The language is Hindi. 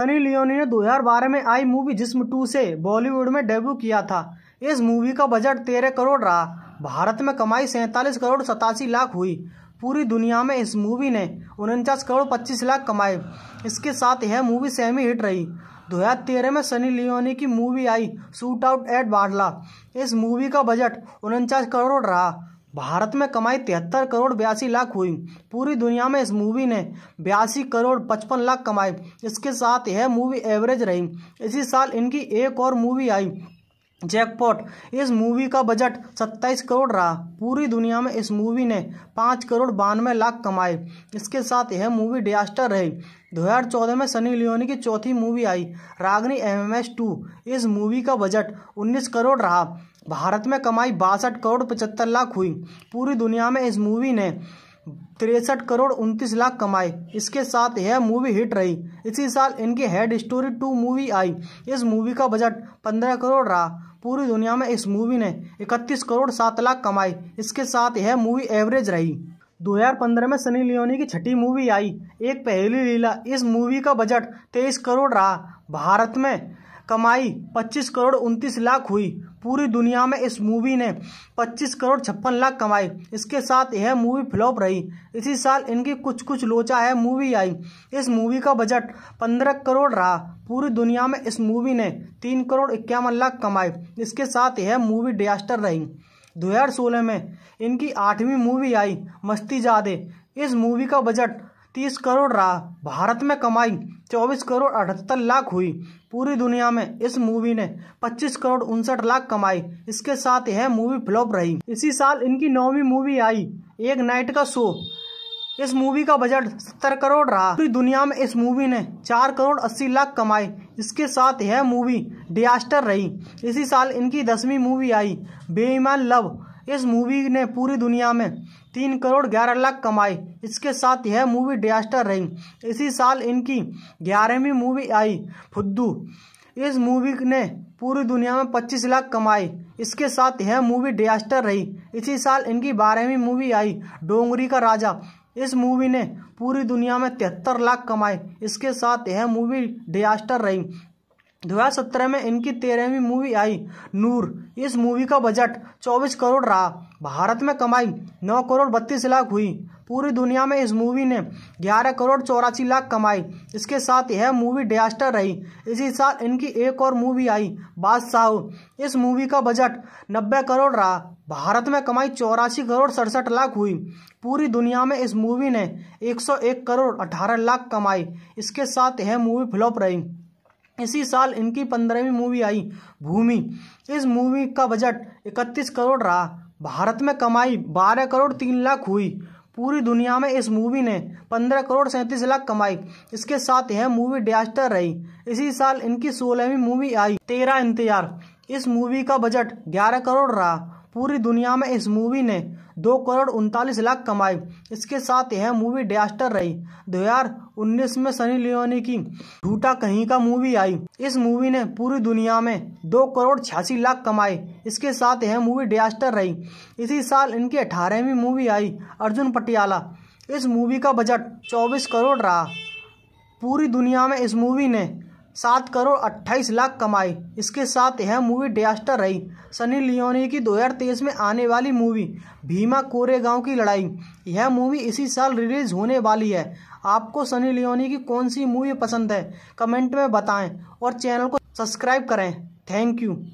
सनी लियोनी ने 2012 में आई मूवी जिस्म टू से बॉलीवुड में डेब्यू किया था इस मूवी का बजट तेरह करोड़ रहा भारत में कमाई सैंतालीस करोड़ सतासी लाख हुई पूरी दुनिया में इस मूवी ने उनचास करोड़ पच्चीस लाख कमाए इसके साथ यह मूवी सेमी हिट रही 2013 में सनी लियोनी की मूवी आई शूट आउट एट बाडला इस मूवी का बजट उनचास करोड़ रहा भारत में कमाई तिहत्तर करोड़ बयासी लाख हुई पूरी दुनिया में इस मूवी ने बयासी करोड़ पचपन लाख कमाई इसके साथ यह मूवी एवरेज रही इसी साल इनकी एक और मूवी आई जैकपॉट इस मूवी का बजट 27 करोड़ रहा पूरी दुनिया में इस मूवी ने 5 करोड़ बानवे लाख कमाए इसके साथ यह मूवी डिजास्टर रही 2014 में सनी लियोनी की चौथी मूवी आई रागनी एम एस टू इस मूवी का बजट 19 करोड़ रहा भारत में कमाई बासठ करोड़ पचहत्तर लाख हुई पूरी दुनिया में इस मूवी ने तिरसठ करोड़ उनतीस लाख कमाए इसके साथ यह मूवी हिट रही इसी साल इनकी हेड स्टोरी टू मूवी आई इस मूवी का बजट पंद्रह करोड़ रहा पूरी दुनिया में इस मूवी ने इकतीस करोड़ सात लाख कमाए इसके साथ यह मूवी एवरेज रही 2015 में सनी लियोनी की छठी मूवी आई एक पहली लीला इस मूवी का बजट 23 करोड़ रहा भारत में कमाई 25 करोड़ उनतीस लाख हुई पूरी दुनिया में इस मूवी ने 25 करोड़ छप्पन लाख कमाई इसके साथ यह मूवी फ्लॉप रही इसी साल इनकी कुछ कुछ लोचा है मूवी आई इस मूवी का बजट 15 करोड़ रहा पूरी दुनिया में इस मूवी ने तीन करोड़ इक्यावन लाख कमाई इसके साथ यह मूवी डिजास्टर रही 2016 में इनकी आठवीं मूवी आई मस्ती जादे इस मूवी का बजट तीस करोड़ रहा भारत में कमाई चौबीस करोड़ अठहत्तर लाख हुई पूरी दुनिया में इस मूवी ने पच्चीस करोड़ उनसठ लाख कमाई इसके साथ यह मूवी फ्लॉप रही इसी साल इनकी नौवीं मूवी आई एक नाइट का शो इस मूवी का बजट सत्तर करोड़ रहा पूरी दुनिया में इस मूवी ने चार करोड़ अस्सी लाख कमाई इसके साथ यह मूवी डिजास्टर रही इसी साल इनकी दसवीं मूवी आई बेईमान लव इस मूवी ने पूरी दुनिया में तीन करोड़ ग्यारह लाख कमाई इसके साथ यह मूवी डिजास्टर रही इसी साल इनकी ग्यारहवीं मूवी आई फुद्दू इस मूवी ने पूरी दुनिया में पच्चीस लाख कमाई इसके साथ यह मूवी डिजास्टर रही इसी साल इनकी बारहवीं मूवी आई डोंगरी का राजा इस मूवी ने पूरी दुनिया में तिहत्तर लाख कमाए इसके साथ यह मूवी डिजास्टर रही दो हज़ार सत्रह में इनकी तेरहवीं मूवी आई नूर इस मूवी का बजट 24 करोड़ रहा भारत में कमाई 9 करोड़ बत्तीस लाख हुई पूरी दुनिया में इस मूवी ने 11 करोड़ चौरासी लाख कमाई इसके साथ यह मूवी डिजास्टर रही इसी साल इनकी एक और मूवी आई बादशाह इस मूवी का बजट 90 करोड़ रहा भारत में कमाई चौरासी करोड़ सड़सठ लाख हुई पूरी दुनिया में इस मूवी ने 101 करोड़ 18 लाख कमाई इसके साथ यह मूवी फ्लॉप रही इसी साल इनकी पंद्रहवीं मूवी आई भूमि इस मूवी का बजट 31 करोड़ रहा भारत में कमाई 12 करोड़ तीन लाख हुई पूरी दुनिया में इस मूवी ने 15 करोड़ सैंतीस लाख कमाई इसके साथ यह मूवी डिजास्टर रही इसी साल इनकी सोलहवीं मूवी आई तेरा इंतजार इस मूवी का बजट 11 करोड़ रहा पूरी दुनिया में इस मूवी ने दो करोड़ उनतालीस लाख कमाई इसके साथ यह मूवी डिजास्टर रही 2019 में सनी लियोनी की झूठा कहीं का मूवी आई इस मूवी ने पूरी दुनिया में दो करोड़ छियासी लाख कमाई इसके साथ यह मूवी डिजास्टर रही इसी साल इनकी अठारहवीं मूवी आई अर्जुन पटियाला इस मूवी का बजट चौबीस करोड़ रहा पूरी दुनिया में इस मूवी ने सात करोड़ अट्ठाईस लाख कमाई इसके साथ यह मूवी डियास्टर रही सनी लियोनी की 2023 में आने वाली मूवी भीमा कोरेगांव की लड़ाई यह मूवी इसी साल रिलीज होने वाली है आपको सनी लियोनी की कौन सी मूवी पसंद है कमेंट में बताएं और चैनल को सब्सक्राइब करें थैंक यू